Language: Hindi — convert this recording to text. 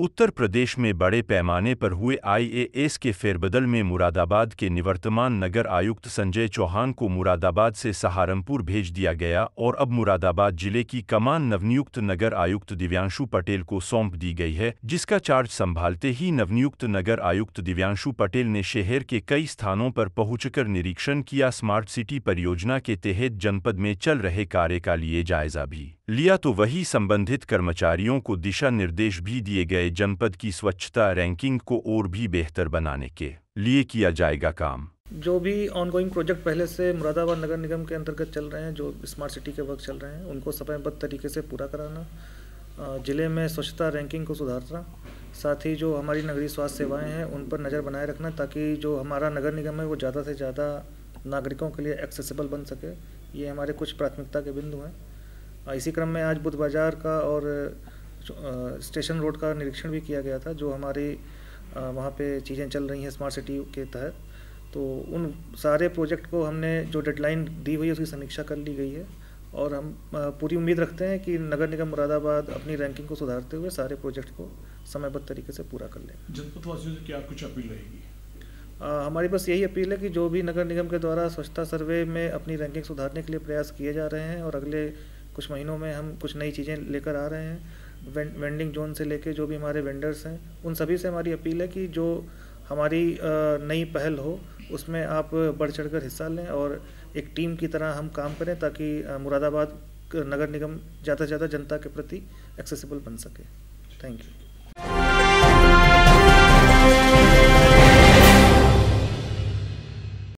उत्तर प्रदेश में बड़े पैमाने पर हुए आईएएस के फेरबदल में मुरादाबाद के निवर्तमान नगर आयुक्त संजय चौहान को मुरादाबाद से सहारनपुर भेज दिया गया और अब मुरादाबाद जिले की कमान नवनियुक्त नगर आयुक्त दिव्यांशु पटेल को सौंप दी गई है जिसका चार्ज संभालते ही नवनियुक्त नगर आयुक्त दिव्यांशु पटेल ने शहर के कई स्थानों पर पहुंचकर निरीक्षण किया स्मार्ट सिटी परियोजना के तहत जनपद में चल रहे कार्य का लिए जायजा भी लिया तो वही संबंधित कर्मचारियों को दिशा निर्देश भी दिए गए जनपद की स्वच्छता रैंकिंग को और भी बेहतर बनाने के लिए किया जाएगा काम जो भी ऑनगोइंग प्रोजेक्ट पहले से मुरादाबाद नगर निगम के अंतर्गत चल रहे हैं जो स्मार्ट सिटी के वर्क चल रहे हैं उनको समयबद्ध तरीके से पूरा कराना ज़िले में स्वच्छता रैंकिंग को सुधारना साथ ही जो हमारी नगरीय स्वास्थ्य सेवाएं हैं उन पर नज़र बनाए रखना ताकि जो हमारा नगर निगम है वो ज़्यादा से ज़्यादा नागरिकों के लिए एक्सेसिबल बन सके ये हमारे कुछ प्राथमिकता के बिंदु हैं इसी क्रम में आज बुध बाजार का और स्टेशन रोड का निरीक्षण भी किया गया था जो हमारे वहाँ पे चीज़ें चल रही हैं स्मार्ट सिटी के तहत तो उन सारे प्रोजेक्ट को हमने जो डेडलाइन दी हुई है उसकी समीक्षा कर ली गई है और हम पूरी उम्मीद रखते हैं कि नगर निगम मुरादाबाद अपनी रैंकिंग को सुधारते हुए सारे प्रोजेक्ट को समयबद्ध तरीके से पूरा कर लेंगे जनपदवासियों से क्या कुछ अपील रहेगी हमारी बस यही अपील है कि जो भी नगर निगम के द्वारा स्वच्छता सर्वे में अपनी रैंकिंग सुधारने के लिए प्रयास किए जा रहे हैं और अगले कुछ महीनों में हम कुछ नई चीज़ें लेकर आ रहे हैं वेंडिंग जोन से लेके जो भी हमारे वेंडर्स हैं उन सभी से हमारी अपील है कि जो हमारी नई पहल हो उसमें आप बढ़ चढ़ कर हिस्सा लें और एक टीम की तरह हम काम करें ताकि मुरादाबाद नगर निगम ज़्यादा से ज़्यादा जनता के प्रति एक्सेसिबल बन सके थैंक यू